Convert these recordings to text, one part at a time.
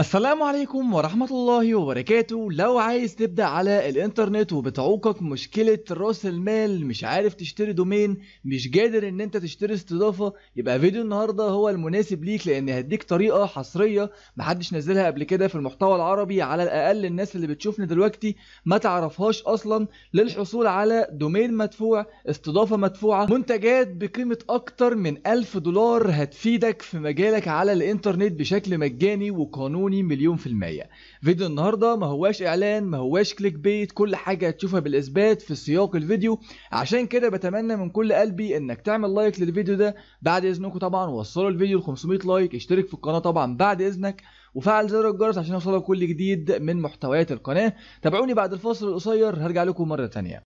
السلام عليكم ورحمة الله وبركاته لو عايز تبدأ على الانترنت وبتعوقك مشكلة راس المال مش عارف تشتري دومين مش قادر ان انت تشتري استضافة يبقى فيديو النهاردة هو المناسب ليك لان هديك طريقة حصرية محدش نزلها قبل كده في المحتوى العربي على الاقل الناس اللي بتشوفني دلوقتي ما تعرفهاش اصلا للحصول على دومين مدفوع استضافة مدفوعة منتجات بقيمة اكتر من 1000 دولار هتفيدك في مجالك على الانترنت بشكل مجاني وقانوني تليفوني مليون في المية فيديو النهاردة ما هواش اعلان ما هواش كليك بيت كل حاجة هتشوفها بالاثبات في سياق الفيديو عشان كده بتمنى من كل قلبي انك تعمل لايك للفيديو ده بعد اذنكم طبعا وصلوا الفيديو ل 500 لايك اشترك في القناة طبعا بعد اذنك وفعل زر الجرس عشان يوصلك كل جديد من محتويات القناة تابعوني بعد الفاصل القصير هرجع لكم مرة تانية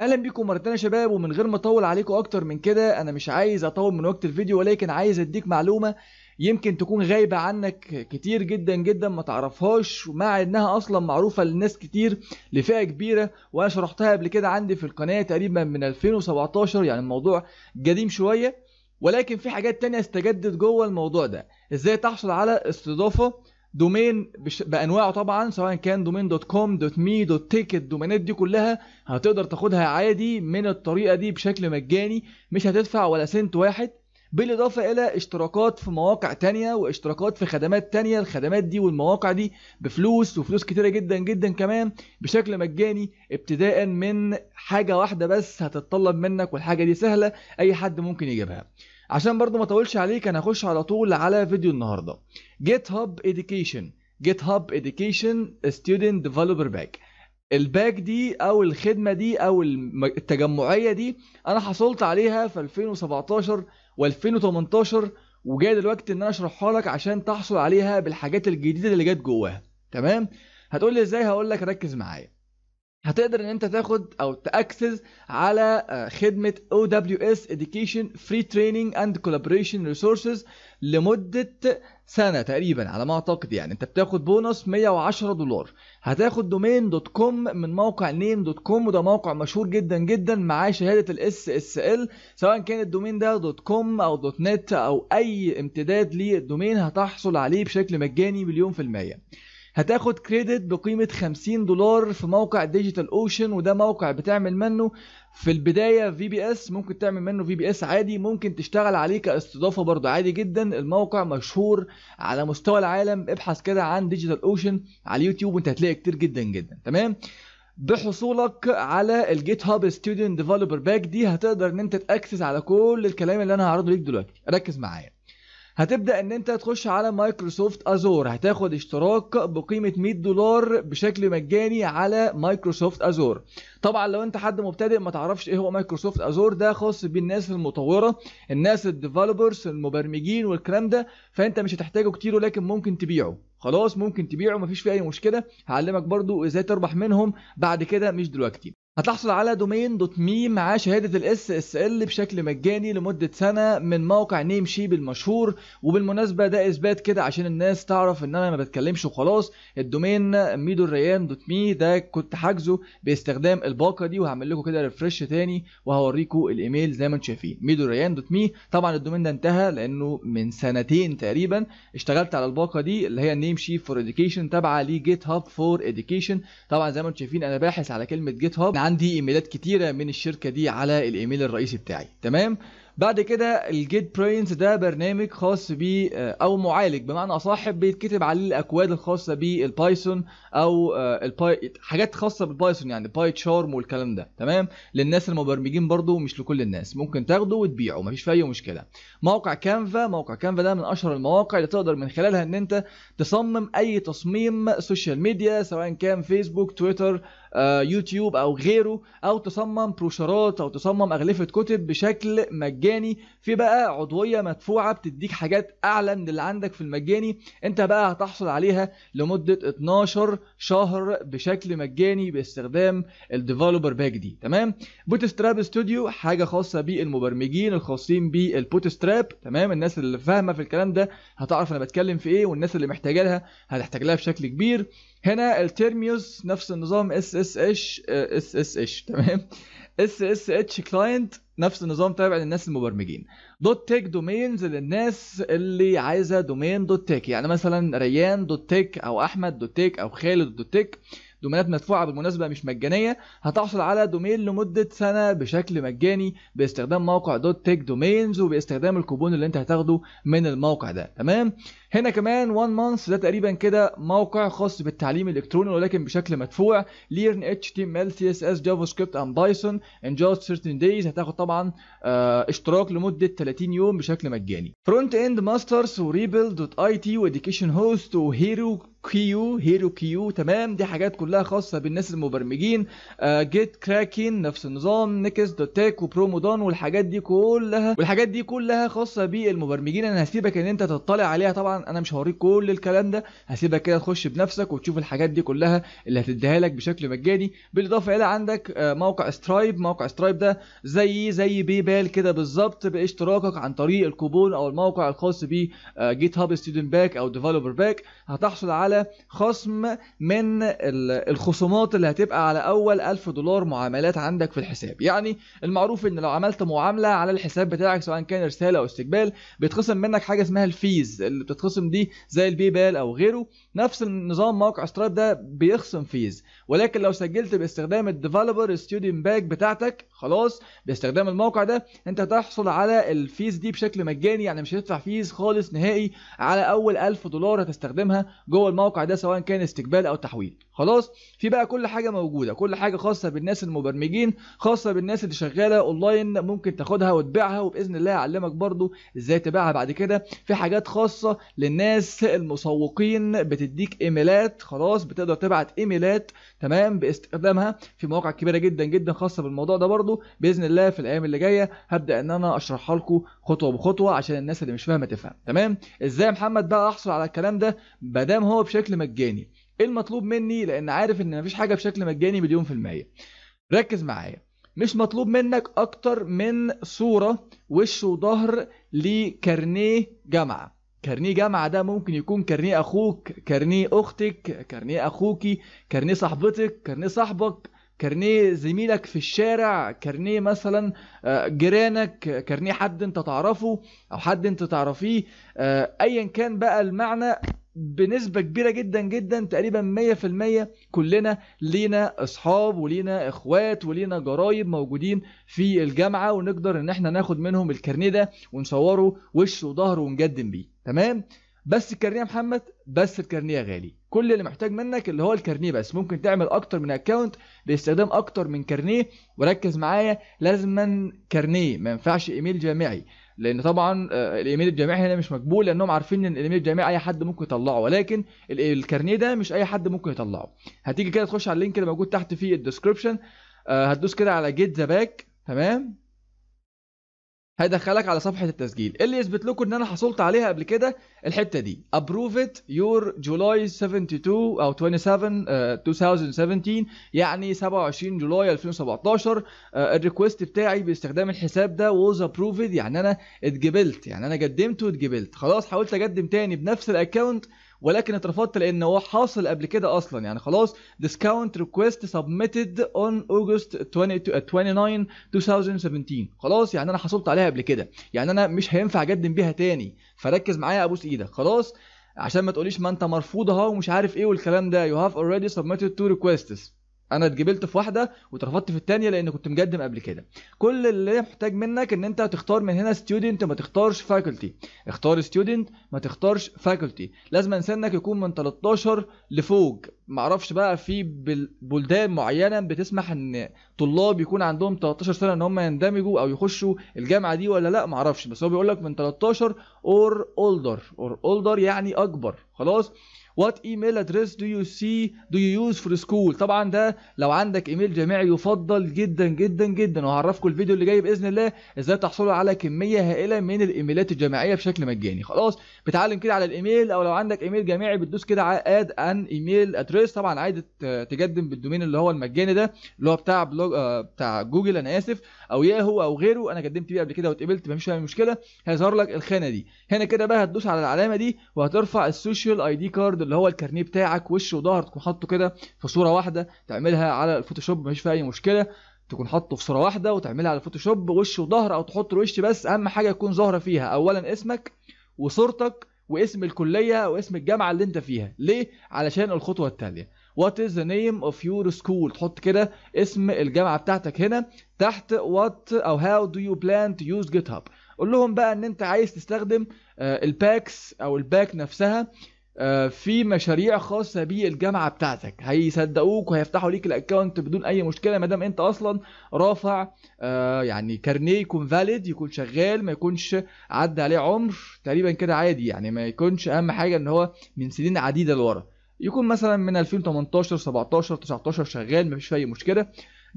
اهلا بيكم مرة تانية يا شباب ومن غير ما اطول عليكم اكتر من كده انا مش عايز اطول من وقت الفيديو ولكن عايز اديك معلومة يمكن تكون غايبة عنك كتير جدا جدا ما تعرفهاش مع انها اصلا معروفة لناس كتير لفئة كبيرة وانا شرحتها قبل كده عندي في القناة تقريبا من 2017 يعني الموضوع قديم شوية ولكن في حاجات تانية استجدت جوه الموضوع ده ازاي تحصل على استضافة دومين بش... بانواعه طبعا سواء كان دومين دوت كوم دوت مي دوت تيكت الدومينات دي كلها هتقدر تاخدها عادي من الطريقه دي بشكل مجاني مش هتدفع ولا سنت واحد بالإضافة إلى اشتراكات في مواقع تانية واشتراكات في خدمات تانية الخدمات دي والمواقع دي بفلوس وفلوس كتيرة جدا جدا كمان بشكل مجاني ابتداء من حاجة واحدة بس هتتطلب منك والحاجة دي سهلة أي حد ممكن يجيبها عشان برضو ما اطولش عليك انا هخش على طول على فيديو النهارده جيت هاب اديوكيشن جيت هاب اديوكيشن ستودنت ديفلوبر باك الباك دي او الخدمه دي او التجمعيه دي انا حصلت عليها في 2017 و2018 وجاي دلوقتي ان انا اشرحها لك عشان تحصل عليها بالحاجات الجديده اللي جت جواها تمام هتقول لي ازاي هقول لك ركز معايا هتقدر ان انت تاخد او تاكسس على آه، خدمه او دبليو اس اديوكيشن فري تريننج اند كولابوريشن ريسورسز لمده سنه تقريبا على ما اعتقد يعني انت بتاخد بونص 110 دولار هتاخد دومين دوت كوم من موقع نيم دوت كوم وده موقع مشهور جدا جدا معاه شهاده الاس اس ال سواء كان الدومين ده دوت كوم او دوت نت او اي امتداد للدومين هتحصل عليه بشكل مجاني مليون في الميه هتاخد كريدت بقيمه 50 دولار في موقع ديجيتال اوشن وده موقع بتعمل منه في البدايه في بي اس ممكن تعمل منه في بي اس عادي ممكن تشتغل عليه كاستضافه برضه عادي جدا الموقع مشهور على مستوى العالم ابحث كده عن ديجيتال اوشن على اليوتيوب وانت هتلاقي كتير جدا جدا تمام بحصولك على الجيت هاب ستودنت ديفلوبر باك دي هتقدر ان انت تاكسس على كل الكلام اللي انا هعرضه ليك دلوقتي ركز معايا هتبدا ان انت تخش على مايكروسوفت ازور هتاخد اشتراك بقيمه 100 دولار بشكل مجاني على مايكروسوفت ازور طبعا لو انت حد مبتدئ ما تعرفش ايه هو مايكروسوفت ازور ده خاص بالناس المطوره الناس الديفلوبرز المبرمجين والكلام ده فانت مش هتحتاجه كتير ولكن ممكن تبيعه خلاص ممكن تبيعه مفيش فيه اي مشكله هعلمك برضو ازاي تربح منهم بعد كده مش دلوقتي هتحصل على دومين دوت ميم مع شهادة الاس اس ال بشكل مجاني لمدة سنة من موقع نيم شيب المشهور وبالمناسبة ده اثبات كده عشان الناس تعرف ان انا ما بتكلمش وخلاص الدومين ميدو الريان دوت مي ده كنت حاجزه باستخدام الباقة دي وهعمل لكم كده ريفرش تاني وهوريكم الايميل زي ما انتم شايفين ميدو الريان دوت مي طبعا الدومين ده انتهى لانه من سنتين تقريبا اشتغلت على الباقة دي اللي هي نيم شيب فور اديوكيشن تابعة لجيت هاب فور اديوكيشن طبعا زي ما انتم شايفين انا باحث على كلمة جيت هاب عندي ايميلات كتيره من الشركه دي على الايميل الرئيسي بتاعي تمام بعد كده الجيت برينز ده برنامج خاص ب آه، او معالج بمعنى اصح بيتكتب عليه الاكواد الخاصه بالبايثون او آه، الباي حاجات خاصه بالبايثون يعني باي تشارم والكلام ده تمام للناس المبرمجين برضو مش لكل الناس ممكن تاخده وتبيعه مفيش فيه اي مشكله موقع كانفا موقع كانفا ده من اشهر المواقع اللي تقدر من خلالها ان انت تصمم اي تصميم سوشيال ميديا سواء كان فيسبوك تويتر يوتيوب او غيره او تصمم بروشرات او تصمم اغلفه كتب بشكل مجاني المجاني في بقى عضويه مدفوعه بتديك حاجات اعلى من اللي عندك في المجاني انت بقى هتحصل عليها لمده 12 شهر بشكل مجاني باستخدام الديفلوبر باك دي تمام بوت ستراب ستوديو حاجه خاصه بالمبرمجين الخاصين بالبوت ستراب تمام الناس اللي فاهمه في الكلام ده هتعرف انا بتكلم في ايه والناس اللي محتاجه لها هتحتاج لها بشكل كبير هنا الترميوس نفس النظام اس اس اش اس اس اش تمام اس اس اتش كلاينت نفس النظام تابع للناس المبرمجين دوت تك دومينز للناس اللي عايزه دومين دوت تك يعني مثلا ريان دوت تك او احمد دوت تك او خالد دوت تك دومينات مدفوعه بالمناسبه مش مجانيه هتحصل على دومين لمده سنه بشكل مجاني باستخدام موقع دوت تك دومينز وباستخدام الكوبون اللي انت هتاخده من الموقع ده تمام هنا كمان 1 مانث ده تقريبا كده موقع خاص بالتعليم الالكتروني ولكن بشكل مدفوع ليرن HTML CSS JavaScript and Python in just 13 days هتاخد طبعا آه، اشتراك لمده 30 يوم بشكل مجاني فرونت اند ماسترز وريبل دوت اي تي واديوكيشن هوست وهيرو كيو هيرو كيو تمام دي حاجات كلها خاصه بالناس المبرمجين جيت جيت كراكن نفس النظام نيكس دوت تك دون والحاجات دي كلها والحاجات دي كلها خاصه بالمبرمجين انا هسيبك ان انت تطلع عليها طبعا انا مش هوريك كل الكلام ده هسيبك كده تخش بنفسك وتشوف الحاجات دي كلها اللي هتديها لك بشكل مجاني بالاضافه الى عندك آه، موقع سترايب موقع سترايب ده زي زي باي بال كده بالظبط باشتراكك عن طريق الكوبون او الموقع الخاص ب جيت هاب ستودنت باك او ديفلوبر باك هتحصل على خصم من الخصومات اللي هتبقى على اول 1000 دولار معاملات عندك في الحساب يعني المعروف ان لو عملت معامله على الحساب بتاعك سواء كان رساله او استقبال بيتخصم منك حاجه اسمها الفيز اللي بتتخصم بتخصم دي زي البي بال او غيره نفس النظام موقع سترايب ده بيخصم فيز ولكن لو سجلت باستخدام الديفلوبر ستودنت باك بتاعتك خلاص باستخدام الموقع ده انت هتحصل على الفيز دي بشكل مجاني يعني مش هتدفع فيز خالص نهائي على اول 1000 دولار هتستخدمها جوه الموقع ده سواء كان استقبال او تحويل خلاص في بقى كل حاجه موجوده كل حاجه خاصه بالناس المبرمجين خاصه بالناس اللي شغاله اونلاين ممكن تاخدها وتبيعها وباذن الله هيعلمك برضو ازاي تبيعها بعد كده في حاجات خاصه للناس المسوقين بتديك ايميلات خلاص بتقدر تبعت ايميلات تمام باستخدامها في مواقع كبيره جدا جدا خاصه بالموضوع ده برضو باذن الله في الايام اللي جايه هبدا ان انا اشرحها لكم خطوه بخطوه عشان الناس اللي مش فاهمه تفهم تمام ازاي محمد بقى احصل على الكلام ده ما دام هو بشكل مجاني ايه المطلوب مني لان عارف ان مفيش حاجه بشكل مجاني مليون في الميه ركز معايا مش مطلوب منك اكتر من صوره وش وظهر لكارنيه جامعه كارنيه جامعه ده ممكن يكون كارنيه اخوك كارنيه اختك كارنيه اخوكي كارنيه صاحبتك كارنيه صاحبك كارنيه زميلك في الشارع كارنيه مثلا آه، جيرانك كارنيه حد انت تعرفه او حد انت تعرفيه آه، ايا كان بقى المعنى بنسبة كبيرة جدا جدا تقريبا 100% كلنا لينا اصحاب ولينا اخوات ولينا جرايب موجودين في الجامعة ونقدر ان احنا ناخد منهم الكارنيه ده ونصوره وش وظهر ونقدم بيه تمام بس الكارنيه يا محمد بس الكارنيه يا غالي كل اللي محتاج منك اللي هو الكارنيه بس ممكن تعمل اكتر من اكونت باستخدام اكتر من كارنيه وركز معايا لازما كارنيه ما ينفعش ايميل جامعي لان طبعا آه، الايميل الجامعي هنا مش مقبول لانهم عارفين ان الايميل الجامعي اي حد ممكن يطلعه ولكن الكارنيه ده مش اي حد ممكن يطلعه هتيجي كده تخش على اللينك اللي موجود تحت في الديسكربشن آه، هتدوس كده على جيت ذا باك تمام هيدخلك على صفحه التسجيل إيه اللي يثبت لكم ان انا حصلت عليها قبل كده الحته دي ابروفت آه، يور يعني جولاي 72 او 27 uh, 2017 يعني 27 جولاي 2017 uh, الريكوست بتاعي باستخدام الحساب ده ووز ابروفد يعني انا اتجبلت يعني انا قدمت واتجبلت خلاص حاولت اقدم تاني بنفس الاكونت ولكن اترفضت لان هو حاصل قبل كده اصلا يعني خلاص ديسكاونت ريكويست سبميتد اون اوجست 29 2017 خلاص يعني انا حصلت عليها قبل كده يعني انا مش هينفع اقدم بيها تاني فركز معايا ابوس ايدك خلاص عشان ما تقوليش ما انت مرفوض اهو ومش عارف ايه والكلام ده يو هاف اوريدي سبميتد تو ريكويستس انا اتقبلت في واحده واترفضت في الثانيه لان كنت مقدم قبل كده كل اللي محتاج منك ان انت تختار من هنا ستودنت ما تختارش فاكولتي اختار ستودنت ما تختارش فاكولتي لازم سنك يكون من 13 لفوق معرفش بقى في بلدان معينه بتسمح ان طلاب يكون عندهم 13 سنه ان هم يندمجوا او يخشوا الجامعه دي ولا لا معرفش بس هو بيقول لك من 13 اور اولدر اور اولدر يعني اكبر خلاص What email address do you see do you use for school طبعا ده لو عندك ايميل جامعي يفضل جدا جدا جدا وهعرفكم الفيديو اللي جاي باذن الله ازاي تحصلوا على كميه هائله من الايميلات الجامعيه بشكل مجاني خلاص بتعلم كده على الايميل او لو عندك ايميل جامعي بتدوس كده على اد ان ايميل ادريس طبعا عايز تقدم بالدومين اللي هو المجاني ده اللي هو بتاع بلوج آه بتاع جوجل انا اسف او ياهو او غيره انا قدمت بيه قبل كده واتقبلت مفيش اي مشكله هيظهر لك الخانه دي هنا كده بقى هتدوس على العلامه دي وهترفع السوشيال اي دي كارد اللي هو الكارنيه بتاعك وش وظهر تكون حاطه كده في صوره واحده تعملها على الفوتوشوب مفيش فيها اي مشكله تكون حاطه في صوره واحده وتعملها على الفوتوشوب وش وظهر او تحط الوش بس اهم حاجه تكون ظاهره فيها اولا اسمك وصورتك واسم الكليه واسم الجامعه اللي انت فيها ليه علشان الخطوه التاليه وات از ذا نيم اوف يور سكول تحط كده اسم الجامعه بتاعتك هنا تحت وات او هاو دو يو بلان تو يوز جيت هاب قول لهم بقى ان انت عايز تستخدم آه، الباكس او الباك نفسها آه، في مشاريع خاصه بالجامعه بتاعتك هيصدقوك وهيفتحوا ليك الاكونت بدون اي مشكله ما دام انت اصلا رافع آه، يعني كارنيه يكون فاليد يكون شغال ما يكونش عدى عليه عمر تقريبا كده عادي يعني ما يكونش اهم حاجه ان هو من سنين عديده لورا يكون مثلا من 2018 17 19 شغال مفيش اي مشكله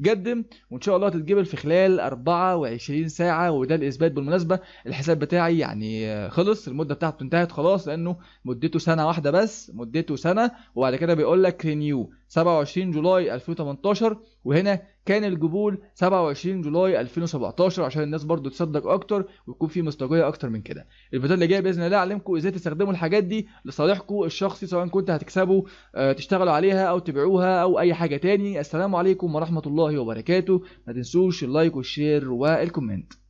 قدم وان شاء الله تتجبل في خلال 24 ساعه وده الاثبات بالمناسبه الحساب بتاعي يعني خلص المده بتاعته انتهت خلاص لانه مدته سنه واحده بس مدته سنه وبعد كده بيقول لك رينيو 27 جولاي 2018 وهنا كان القبول 27 جولاي 2017 عشان الناس برضو تصدق اكتر ويكون في مصداقيه اكتر من كده الفيديوهات اللي جايه باذن الله اعلمكم ازاي تستخدموا الحاجات دي لصالحكم الشخصي سواء كنت هتكسبوا آه، تشتغلوا عليها او تبيعوها او اي حاجه تاني السلام عليكم ورحمه الله وبركاته ما تنسوش اللايك والشير والكومنت